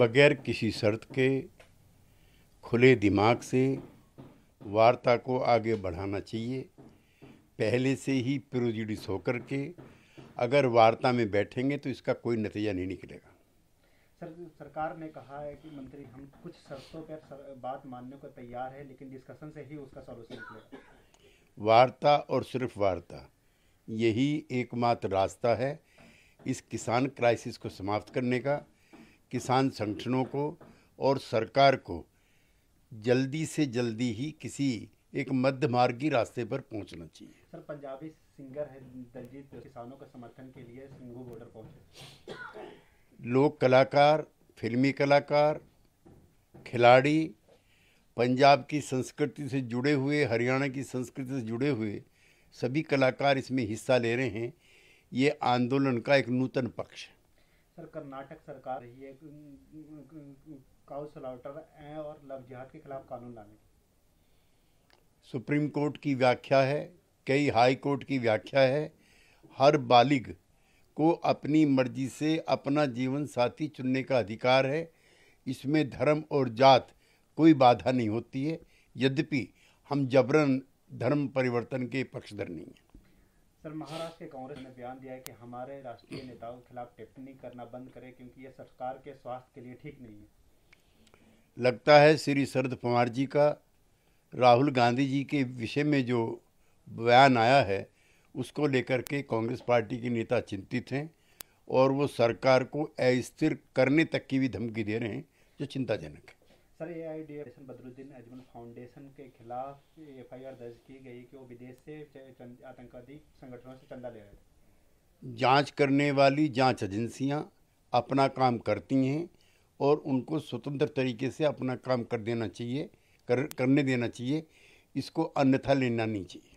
बगैर किसी शर्त के खुले दिमाग से वार्ता को आगे बढ़ाना चाहिए पहले से ही प्रोजुडिस होकर के अगर वार्ता में बैठेंगे तो इसका कोई नतीजा नहीं निकलेगा सर सरकार ने कहा है कि मंत्री हम कुछ शर्तों पर बात मानने को तैयार है लेकिन डिस्कशन से ही उसका सॉल्यूशन वार्ता और सिर्फ वार्ता यही एकमात्र रास्ता है इस किसान क्राइसिस को समाप्त करने का किसान संगठनों को और सरकार को जल्दी से जल्दी ही किसी एक मध्य मार्गी रास्ते पर पहुंचना चाहिए सर पंजाबी सिंगर है दलजीत किसानों का समर्थन के लिए सिंगू बॉर्डर पहुंचे लोक कलाकार फिल्मी कलाकार खिलाड़ी पंजाब की संस्कृति से जुड़े हुए हरियाणा की संस्कृति से जुड़े हुए सभी कलाकार इसमें हिस्सा ले रहे हैं ये आंदोलन का एक नूतन पक्ष है सर कर्नाटक सरकार रही है काउ सलाउटर और लव जिहाद के खिलाफ कानून लाने की सुप्रीम कोर्ट की व्याख्या है कई हाई कोर्ट की व्याख्या है हर बालिग को अपनी मर्जी से अपना जीवन साथी चुनने का अधिकार है इसमें धर्म और जात कोई बाधा नहीं होती है यद्यपि हम जबरन धर्म परिवर्तन के पक्षधर नहीं हैं सर महाराष्ट्र के कांग्रेस ने बयान दिया है कि हमारे राष्ट्रीय नेताओं के खिलाफ टिप्पणी करना बंद करें क्योंकि ये सरकार के स्वास्थ्य के लिए ठीक नहीं है लगता है श्री शरद पवार जी का राहुल गांधी जी के विषय में जो बयान आया है उसको लेकर के कांग्रेस पार्टी के नेता चिंतित हैं और वो सरकार को अस्थिर करने तक की भी धमकी दे रहे हैं जो चिंताजनक है sir A I D F Badruddin Ajmal foundation के खिलाफ एफ आई आर दर्ज की गई कि वो विदेश से आतंकवादी संगठनों से चंदा ले रहे थे जांच करने वाली जांच एजेंसियां अपना काम करती हैं और उनको स्वतंत्र तरीके से अपना काम कर देना चाहिए कर करने देना चाहिए इसको अन्यथा लेना नहीं चाहिए